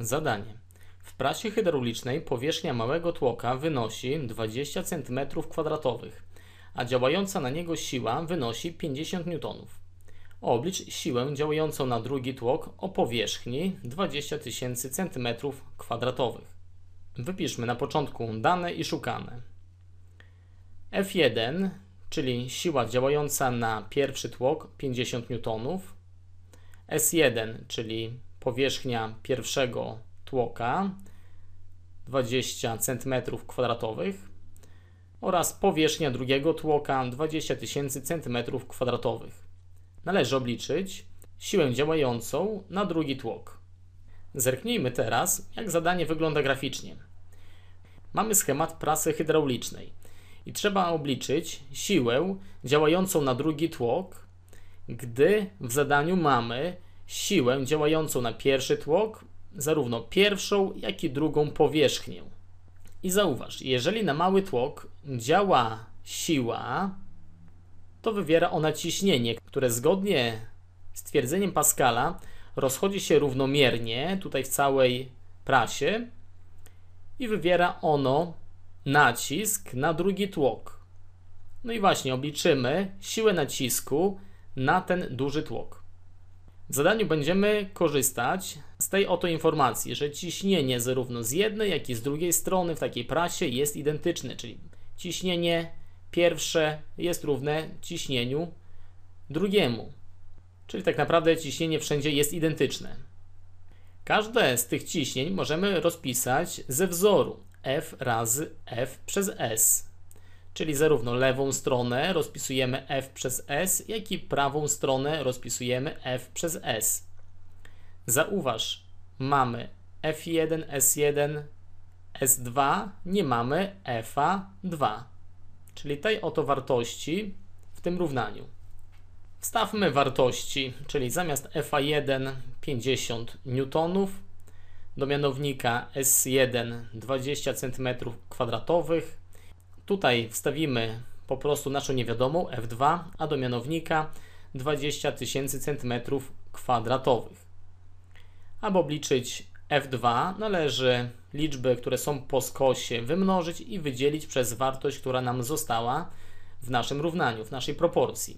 Zadanie. W prasie hydraulicznej powierzchnia małego tłoka wynosi 20 cm2, a działająca na niego siła wynosi 50 N. Oblicz siłę działającą na drugi tłok o powierzchni 20 000 cm2. Wypiszmy na początku dane i szukane. F1, czyli siła działająca na pierwszy tłok 50 N. S1, czyli powierzchnia pierwszego tłoka 20 cm2 oraz powierzchnia drugiego tłoka 20 000 cm2. Należy obliczyć siłę działającą na drugi tłok. Zerknijmy teraz, jak zadanie wygląda graficznie. Mamy schemat prasy hydraulicznej i trzeba obliczyć siłę działającą na drugi tłok, gdy w zadaniu mamy siłę działającą na pierwszy tłok, zarówno pierwszą, jak i drugą powierzchnię. I zauważ, jeżeli na mały tłok działa siła, to wywiera ona ciśnienie, które zgodnie z twierdzeniem Pascala rozchodzi się równomiernie tutaj w całej prasie i wywiera ono nacisk na drugi tłok. No i właśnie obliczymy siłę nacisku na ten duży tłok. W zadaniu będziemy korzystać z tej oto informacji, że ciśnienie zarówno z jednej, jak i z drugiej strony w takiej prasie jest identyczne, czyli ciśnienie pierwsze jest równe ciśnieniu drugiemu. Czyli tak naprawdę ciśnienie wszędzie jest identyczne. Każde z tych ciśnień możemy rozpisać ze wzoru F razy F przez S czyli zarówno lewą stronę rozpisujemy f przez s, jak i prawą stronę rozpisujemy f przez s. Zauważ, mamy f1, s1, s2, nie mamy fa2, czyli tej oto wartości w tym równaniu. Wstawmy wartości, czyli zamiast fa1 50 newtonów, do mianownika S1 20 cm kwadratowych, Tutaj wstawimy po prostu naszą niewiadomą F2, a do mianownika 20 tysięcy centymetrów kwadratowych. Aby obliczyć F2 należy liczby, które są po skosie wymnożyć i wydzielić przez wartość, która nam została w naszym równaniu, w naszej proporcji.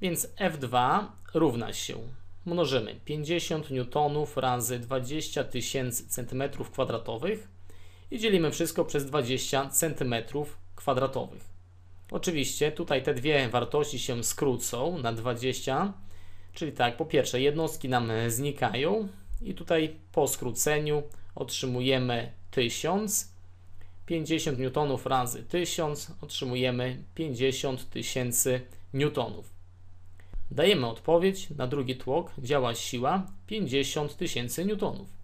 Więc F2 równa się, mnożymy 50 N razy 20 tysięcy centymetrów kwadratowych i dzielimy wszystko przez 20 cm kwadratowych. Oczywiście tutaj te dwie wartości się skrócą na 20, czyli tak, po pierwsze jednostki nam znikają i tutaj po skróceniu otrzymujemy 1000, 50 newtonów razy 1000 otrzymujemy 50 tysięcy newtonów. Dajemy odpowiedź, na drugi tłok działa siła 50 tysięcy newtonów.